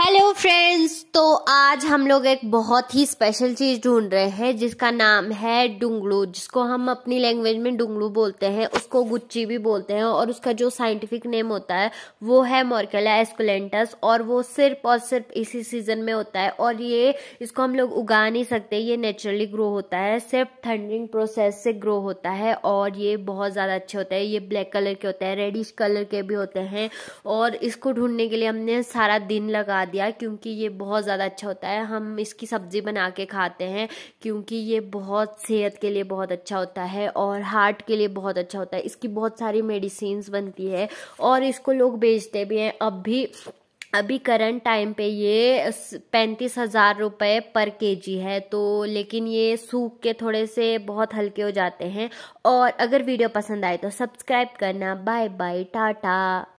hello friends तो आज हम लोग एक बहुत ही स्पेशल चीज़ ढूंढ रहे हैं जिसका नाम है डुंगलू जिसको हम अपनी लैंग्वेज में डुंगलू बोलते हैं उसको गुच्ची भी बोलते हैं और उसका जो साइंटिफिक नेम होता है वो है मोरकेला एस्कुलेंटस और वो सिर्फ और सिर्फ इसी सीज़न में होता है और ये इसको हम लोग उगा नहीं सकते ये नेचुरली ग्रो होता है सिर्फ थंडरिंग प्रोसेस से ग्रो होता है और ये बहुत ज़्यादा अच्छे होते हैं ये ब्लैक कलर के होते हैं रेडिश कलर के भी होते हैं और इसको ढूंढने के लिए हमने सारा दिन लगा दिया क्योंकि ये बहुत ज़्यादा अच्छा होता है हम इसकी सब्ज़ी बना के खाते हैं क्योंकि ये बहुत सेहत के लिए बहुत अच्छा होता है और हार्ट के लिए बहुत अच्छा होता है इसकी बहुत सारी मेडिसिन बनती है और इसको लोग बेचते भी हैं अब भी अभी करंट टाइम पे ये पैंतीस हज़ार रुपये पर केजी है तो लेकिन ये सूख के थोड़े से बहुत हल्के हो जाते हैं और अगर वीडियो पसंद आए तो सब्सक्राइब करना बाय बाय टाटा